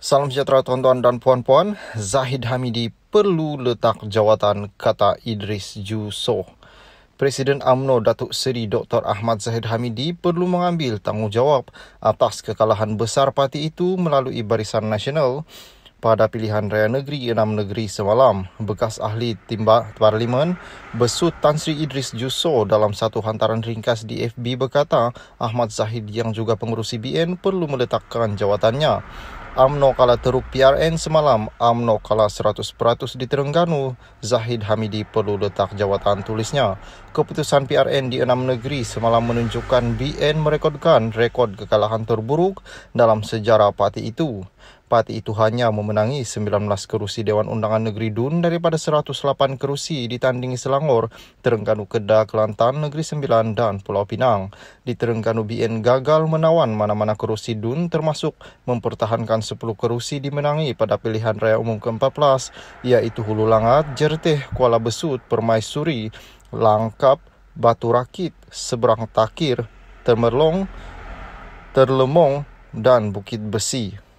Salam sejahtera tuan-tuan dan puan-puan. Zahid Hamidi perlu letak jawatan kata Idris Juso. Presiden AMNO Datuk Seri Dr. Ahmad Zahid Hamidi perlu mengambil tanggungjawab atas kekalahan besar parti itu melalui barisan nasional pada pilihan Raya Negeri enam Negeri semalam. Bekas ahli timbak parlimen Besut Tan Sri Idris Jusso dalam satu hantaran ringkas di FB berkata Ahmad Zahid yang juga pengurusi BN perlu meletakkan jawatannya. Amno kalah teruk PRN semalam, Amno kalah 100% di Terengganu, Zahid Hamidi perlu letak jawatan tulisnya. Keputusan PRN di enam negeri semalam menunjukkan BN merekodkan rekod kekalahan terburuk dalam sejarah parti itu parti itu hanya memenangi 19 kerusi Dewan Undangan Negeri Dun daripada 108 kerusi ditandingi Selangor, Terengganu Kedah, Kelantan, Negeri Sembilan dan Pulau Pinang. Di Terengganu BN gagal menawan mana-mana kerusi Dun termasuk mempertahankan 10 kerusi dimenangi pada pilihan raya umum ke-14 iaitu Hulu Langat, Jerteh, Kuala Besut, Permai Suri, Langkap, Batu Rakit, Seberang Takir, Termerlong, Terlemong dan Bukit Besi.